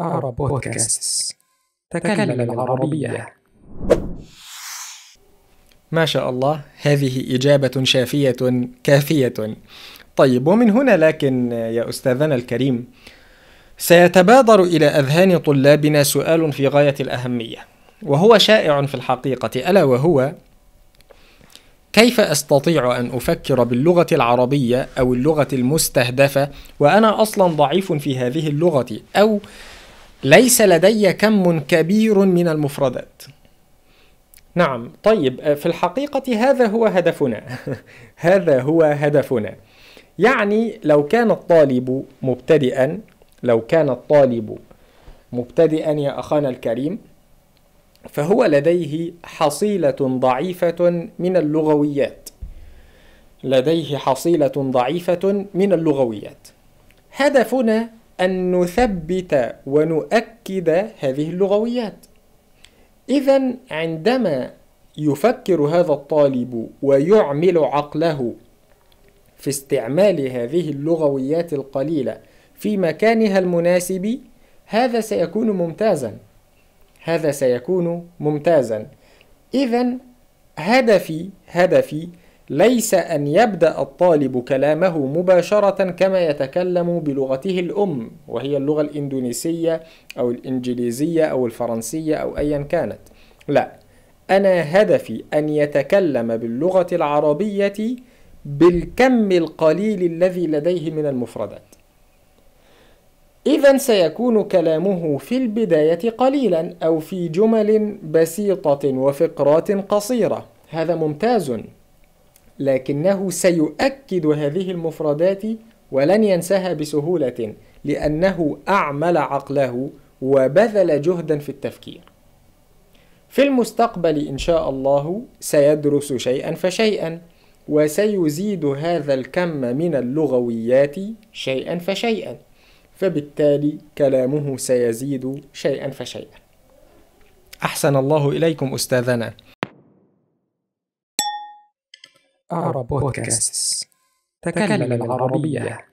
أعرب بودكاست تكلم العربية ما شاء الله هذه إجابة شافية كافية طيب ومن هنا لكن يا أستاذنا الكريم سيتبادر إلى أذهان طلابنا سؤال في غاية الأهمية وهو شائع في الحقيقة ألا وهو كيف استطيع ان افكر باللغه العربيه او اللغه المستهدفه وانا اصلا ضعيف في هذه اللغه او ليس لدي كم كبير من المفردات نعم طيب آه، في الحقيقة هذا هو هدفنا هذا هو هدفنا يعني لو كان الطالب مبتدئا لو كان الطالب مبتدئا يا أخانا الكريم فهو لديه حصيلة ضعيفة من اللغويات لديه حصيلة ضعيفة من اللغويات هدفنا أن نثبت ونؤكد هذه اللغويات إذا عندما يفكر هذا الطالب ويعمل عقله في استعمال هذه اللغويات القليلة في مكانها المناسب هذا سيكون ممتازا هذا سيكون ممتازا إذا هدفي هدفي ليس أن يبدأ الطالب كلامه مباشرة كما يتكلم بلغته الأم وهي اللغة الإندونيسية أو الإنجليزية أو الفرنسية أو أيا كانت لا أنا هدفي أن يتكلم باللغة العربية بالكم القليل الذي لديه من المفردات إذا سيكون كلامه في البداية قليلا أو في جمل بسيطة وفقرات قصيرة هذا ممتاز لكنه سيؤكد هذه المفردات ولن ينساها بسهولة لأنه أعمل عقله وبذل جهدا في التفكير. في المستقبل إن شاء الله سيدرس شيئا فشيئا وسيزيد هذا الكم من اللغويات شيئا فشيئا فبالتالي كلامه سيزيد شيئا فشيئا. أحسن الله إليكم أستاذنا. أعرب بودكاست تكلم العربية